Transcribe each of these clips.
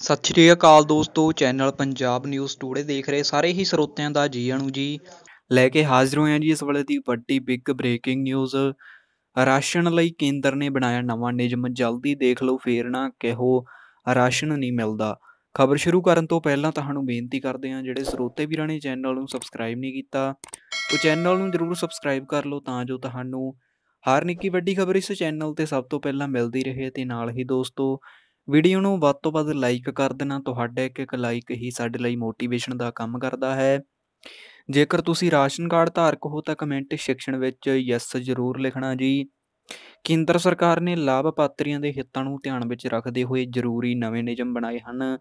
ਸਤਿ ਸ਼੍ਰੀ ਅਕਾਲ ਦੋਸਤੋ channel Punjab news today ਦੇਖ ਰਹੇ ਸਾਰੇ ਹੀ ਸਰੋਤਿਆਂ ਦਾ ਜੀ ਆਣੂ ਜੀ ਲੈ ਕੇ ਹਾਜ਼ਰ ਹੋਏ ਹਾਂ ਜੀ ਇਸ ਵੇਲੇ ਦੀ ਵੱਡੀ ਬਿਗ ਬ੍ਰੇਕਿੰਗ ਨਿਊਜ਼ ਰਾਸ਼ਨ ਲਈ ਕੇਂਦਰ ਨੇ ਬਣਾਇਆ ਨਵਾਂ ਨਿਯਮ ਜਲਦੀ ਦੇਖ ਲਓ ਫੇਰ ਨਾ ਕਿਹੋ ਰਾਸ਼ਨ ਨਹੀਂ ਮਿਲਦਾ ਖਬਰ ਸ਼ੁਰੂ ਕਰਨ ਤੋਂ ਪਹਿਲਾਂ ਤੁਹਾਨੂੰ ਬੇਨਤੀ ਕਰਦੇ ਹਾਂ ਜਿਹੜੇ ਸਰੋਤੇ ਵੀਰਾਂ ਨੇ ਚੈਨਲ ਨੂੰ ਸਬਸਕ੍ਰਾਈਬ ਨਹੀਂ ਕੀਤਾ ਉਹ ਚੈਨਲ ਨੂੰ ਜ਼ਰੂਰ ਸਬਸਕ੍ਰਾਈਬ ਕਰ ਲਓ ਤਾਂ ਜੋ ਤੁਹਾਨੂੰ ਹਰ ਨਿੱਕੀ ਵੱਡੀ ਖਬਰ ਇਸ ਚੈਨਲ ਤੇ ਸਭ ਤੋਂ ਪਹਿਲਾਂ ਮਿਲਦੀ ਰਹੇ ਤੇ ਨਾਲ ਹੀ ਦੋਸਤੋ ਵੀਡੀਓ ਨੂੰ ਵੱਧ ਤੋਂ ਵੱਧ ਲਾਈਕ ਕਰ ਦੇਣਾ ਤੁਹਾਡੇ ਇੱਕ ਇੱਕ ਲਾਈਕ ਹੀ ਸਾਡੇ ਲਈ ਮੋਟੀਵੇਸ਼ਨ ਦਾ ਕੰਮ ਕਰਦਾ ਹੈ ਜੇਕਰ ਤੁਸੀਂ ਰਾਸ਼ਨ ਕਾਰਡ ਧਾਰਕ ਹੋ ਤਾਂ ਕਮੈਂਟ ਸੈਕਸ਼ਨ ਵਿੱਚ ਯੈਸ ਜ਼ਰੂਰ ਲਿਖਣਾ ਜੀ ਕੇਂਦਰ ਸਰਕਾਰ ਨੇ ਲਾਭਪਾਤਰੀਆਂ ਦੇ ਹਿੱਤਾਂ ਨੂੰ ਧਿਆਨ ਵਿੱਚ ਰੱਖਦੇ ਹੋਏ ਜ਼ਰੂਰੀ ਨਵੇਂ ਨਿਯਮ ਬਣਾਏ ਹਨ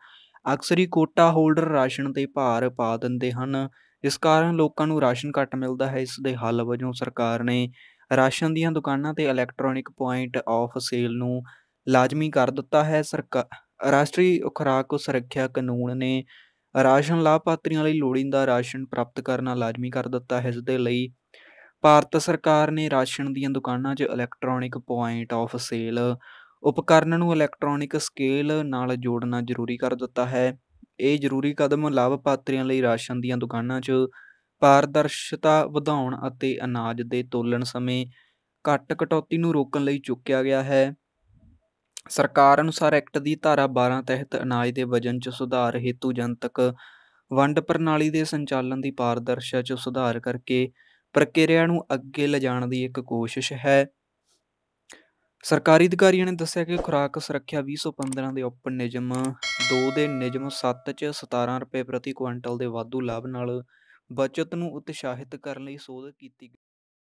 ਅਕਸਰੀ ਕੋਟਾ ਹੋਲਡਰ ਰਾਸ਼ਨ ਤੇ ਭਾਰ ਪਾ ਦਿੰਦੇ ਹਨ ਇਸ ਕਾਰਨ ਲੋਕਾਂ ਨੂੰ ਰਾਸ਼ਨ ਘੱਟ ਮਿਲਦਾ ਹੈ ਇਸ ਦੇ ਹੱਲ ਵਜੋਂ ਸਰਕਾਰ ਨੇ ਰਾਸ਼ਨ ਦੀਆਂ ਦੁਕਾਨਾਂ ਤੇ ਇਲੈਕਟ੍ਰੋਨਿਕ ਪੁਆਇੰਟ ਆਫ ਸੇਲ ਨੂੰ ਲਾਜ਼ਮੀ ਕਰ ਦਿੱਤਾ ਹੈ ਸਰਕਾਰ ਰਾਸ਼ਟਰੀ ਖੁਰਾਕ ਸੁਰੱਖਿਆ ਕਾਨੂੰਨ ਨੇ ਰਾਸ਼ਨ ਲਾਭਪਾਤਰੀਆਂ ਲਈ ਲੋੜੀਂਦਾ ਰਾਸ਼ਨ ਪ੍ਰਾਪਤ ਕਰਨਾ ਲਾਜ਼ਮੀ ਕਰ ਦਿੱਤਾ ਹੈ ਇਸ ਦੇ ਲਈ ਭਾਰਤ ਸਰਕਾਰ ਨੇ ਰਾਸ਼ਨ ਦੀਆਂ ਦੁਕਾਨਾਂ 'ਚ ਇਲੈਕਟ੍ਰੋਨਿਕ ਪੁਆਇੰਟ ਆਫ ਸੇਲ ਉਪਕਰਨ ਨੂੰ ਇਲੈਕਟ੍ਰੋਨਿਕ ਸਕੇਲ ਨਾਲ ਜੋੜਨਾ ਜ਼ਰੂਰੀ ਕਰ ਦਿੱਤਾ ਹੈ ਇਹ ਜ਼ਰੂਰੀ ਕਦਮ ਲਾਭਪਾਤਰੀਆਂ ਲਈ ਰਾਸ਼ਨ ਦੀਆਂ ਦੁਕਾਨਾਂ 'ਚ ਪਾਰਦਰਸ਼ਤਾ ਵਧਾਉਣ ਅਤੇ ਅਨਾਜ ਦੇ ਤੋਲਣ ਸਮੇਂ ਘੱਟ ਕਟੌਤੀ ਨੂੰ ਰੋਕਣ ਲਈ ਚੁੱਕਿਆ ਗਿਆ ਹੈ ਸਰਕਾਰ ਅਨੁਸਾਰ ਐਕਟ ਦੀ ਧਾਰਾ 12 ਤਹਿਤ ਅਨਾਜ ਦੇ ਵਜਨ 'ਚ ਸੁਧਾਰ ਹੇਤੂ ਜਨਤਕ ਵੰਡ ਪ੍ਰਣਾਲੀ ਦੇ ਸੰਚਾਲਨ ਦੀ ਪਾਰਦਰਸ਼ਤਾ 'ਚ ਸੁਧਾਰ ਕਰਕੇ ਪ੍ਰਕਿਰਿਆ ਨੂੰ ਅੱਗੇ ਲਿਜਾਣ ਦੀ ਇੱਕ ਕੋਸ਼ਿਸ਼ ਹੈ ਸਰਕਾਰੀ ਅਧਿਕਾਰੀਆਂ ਨੇ ਦੱਸਿਆ ਕਿ ਖੁਰਾਕ ਸੁਰੱਖਿਆ 2015 ਦੇ ਓਪਨ ਨਿਯਮ 2 ਦੇ ਨਿਯਮ 7 ਚ 17 ਰੁਪਏ ਪ੍ਰਤੀ ਕੁਇੰਟਲ ਦੇ ਵਾਧੂ ਲਾਭ ਨਾਲ ਬਚਤ ਨੂੰ ਉਤਸ਼ਾਹਿਤ ਕਰਨ ਲਈ ਸੋਧ ਕੀਤੀ